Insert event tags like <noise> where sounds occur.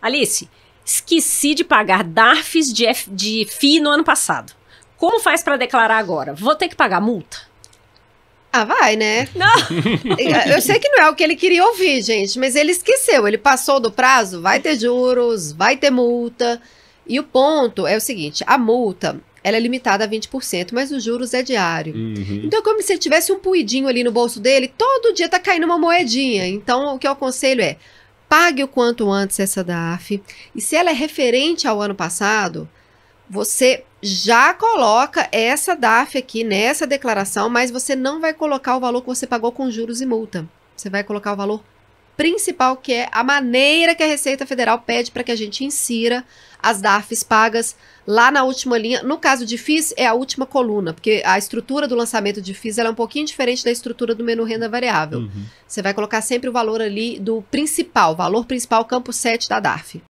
Alice, esqueci de pagar DARFs de, F, de FII no ano passado. Como faz para declarar agora? Vou ter que pagar multa? Ah, vai, né? Não. <laughs> É, eu sei que não é o que ele queria ouvir, gente, mas ele esqueceu. Ele passou do prazo, vai ter juros, vai ter multa. E o ponto é o seguinte: a multa ela é limitada a 20%, mas os juros é diário. Uhum. Então, é como se ele tivesse um puidinho ali no bolso dele, todo dia tá caindo uma moedinha. Então, o que eu aconselho é: Pague o quanto antes essa DAF E se ela é referente ao ano passado, você já coloca essa DAF aqui nessa declaração, mas você não vai colocar o valor que você pagou com juros e multa. Você vai colocar o valor principal, que é a maneira que a Receita Federal pede para que a gente insira as DARFs pagas lá na última linha. No caso de FIS, é a última coluna, porque a estrutura do lançamento de FIS é um pouquinho diferente da estrutura do menu renda variável. Uhum. Você vai colocar sempre o valor ali do principal, valor principal, campo 7 da DARF.